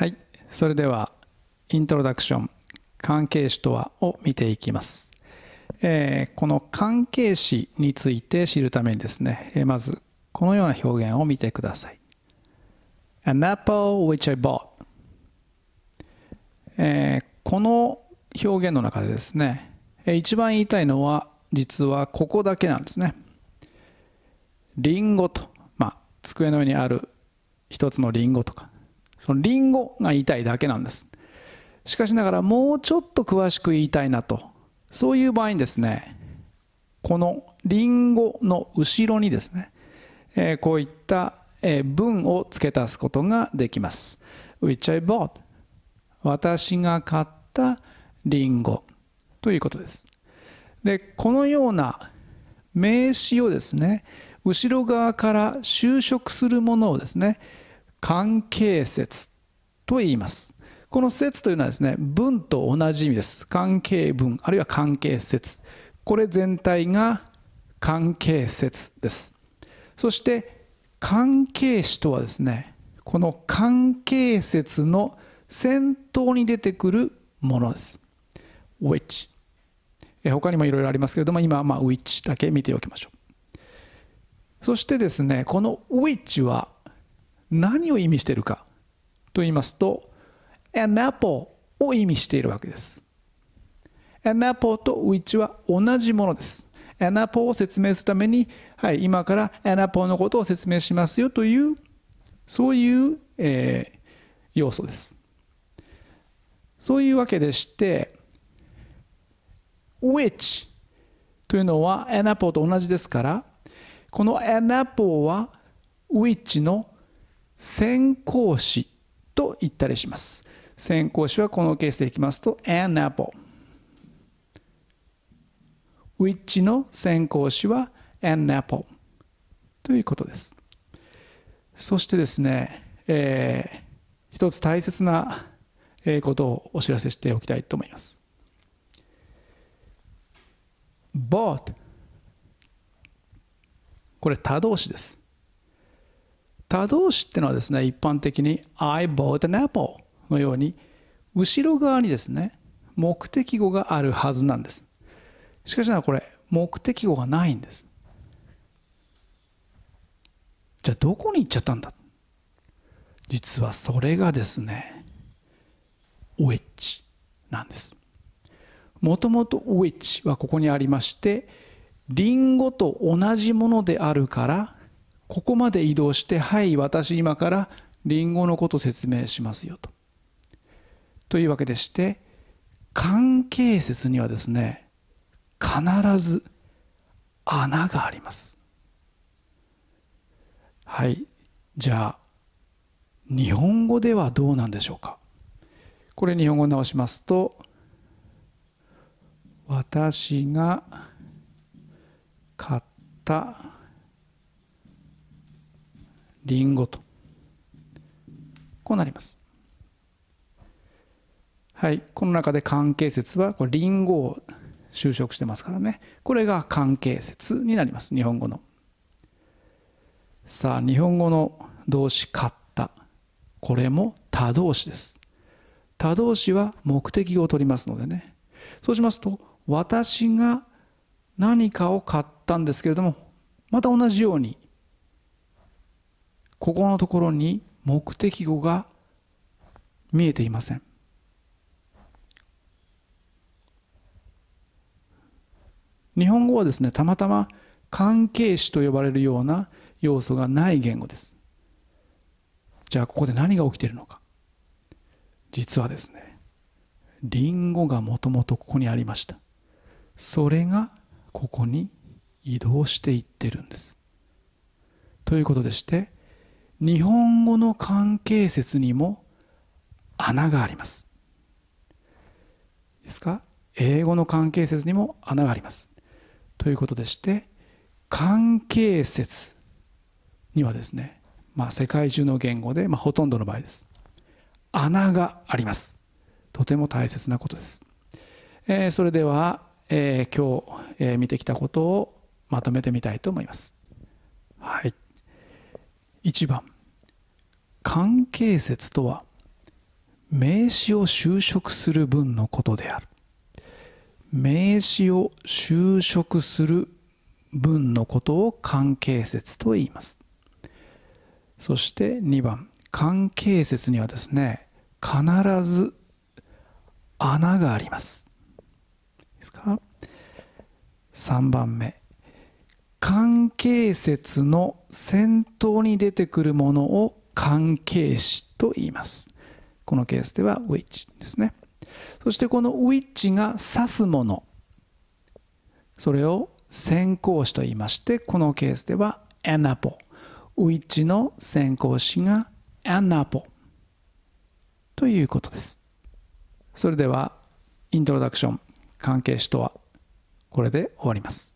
はいそれではイントロダクション関係詞とはを見ていきます、えー、この関係詞について知るためにですね、えー、まずこのような表現を見てください An apple which I bought、えー、この表現の中でですね、えー、一番言いたいのは実はここだけなんですねリンゴと、まあ、机の上にある一つのリンゴとかそのリンゴが言いたいだけなんですしかしながらもうちょっと詳しく言いたいなとそういう場合にですねこのリンゴの後ろにですね、えー、こういった、え文を付け足すことができます which I bought 私が買ったリンゴということですでこのような名詞をですね後ろ側から就職するものをですね関係説と言いますこの説というのはですね文と同じ意味です関係文あるいは関係説これ全体が関係説ですそして関係詞とはですねこの関係説の先頭に出てくるものです which 他にもいろいろありますけれども今はまあ which だけ見ておきましょうそしてですねこの which は何を意味しているかと言いますと an apple を意味しているわけです an apple と which は同じものです an apple を説明するために、はい、今から an apple のことを説明しますよというそういう、えー、要素ですそういうわけでして which というのは an apple と同じですからこの an apple は which の先行詞と言ったりします。先行詞はこのケースでいきますと an apple which の先行詞は an apple ということです。そしてですね、えー、一つ大切なことをお知らせしておきたいと思います。bought これ他動詞です。他動詞ってのはですね、一般的に I bought an apple のように、後ろ側にですね、目的語があるはずなんです。しかしながらこれ、目的語がないんです。じゃあどこに行っちゃったんだ実はそれがですね、ウェッジなんです。もともとウェッジはここにありまして、リンゴと同じものであるからここまで移動して「はい私今からリンゴのこと説明しますよ」と。というわけでして関係説にはですね必ず穴があります。はいじゃあ日本語ではどうなんでしょうかこれ日本語直しますと「私が買った」りんごとこうなりますはいこの中で関係説はこれリンゴを就職してますからねこれが関係説になります日本語のさあ日本語の動詞「買った」これも他動詞です他動詞は目的を取りますのでねそうしますと私が何かを買ったんですけれどもまた同じようにここのところに目的語が見えていません日本語はですねたまたま関係詞と呼ばれるような要素がない言語ですじゃあここで何が起きているのか実はですねリンゴがもともとここにありましたそれがここに移動していってるんですということでして日本語の関係説にも穴があります。ですか英語の関係説にも穴があります。ということでして関係説にはですね、まあ、世界中の言語で、まあ、ほとんどの場合です穴がありますとても大切なことです、えー、それでは、えー、今日、えー、見てきたことをまとめてみたいと思いますはい1番関係説とは名詞を修飾する文のことである名詞を修飾する文のことを関係説と言いますそして2番関係説にはですね必ず穴がありますですか3番目関係説の先頭に出てくるものを関係詞と言います。このケースでは which ですね。そしてこの which が指すもの。それを先行詞と言いまして、このケースでは an apple。which の先行詞が an apple ということです。それでは、イントロダクション関係詞とはこれで終わります。